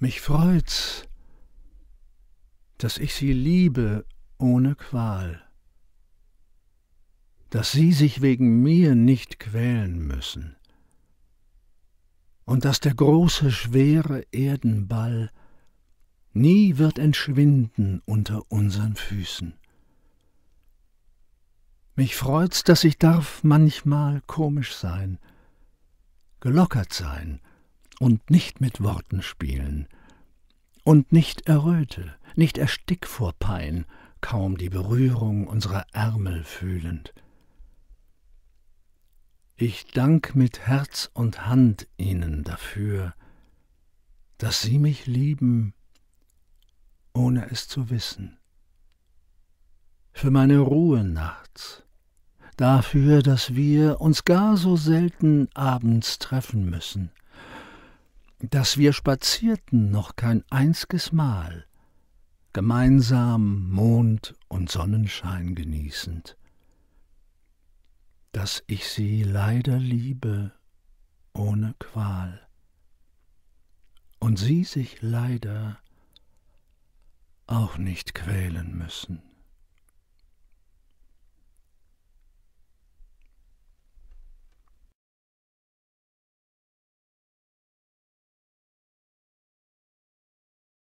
Mich freut's, dass ich sie liebe ohne Qual, dass sie sich wegen mir nicht quälen müssen, und dass der große, schwere Erdenball nie wird entschwinden unter unseren Füßen. Mich freut's, dass ich darf manchmal komisch sein, gelockert sein und nicht mit Worten spielen, und nicht erröte, nicht erstick vor Pein, kaum die Berührung unserer Ärmel fühlend. Ich dank mit Herz und Hand Ihnen dafür, dass Sie mich lieben, ohne es zu wissen. Für meine Ruhe nachts, dafür, dass wir uns gar so selten abends treffen müssen – dass wir spazierten noch kein einziges Mal, gemeinsam Mond und Sonnenschein genießend, dass ich sie leider liebe ohne Qual und sie sich leider auch nicht quälen müssen.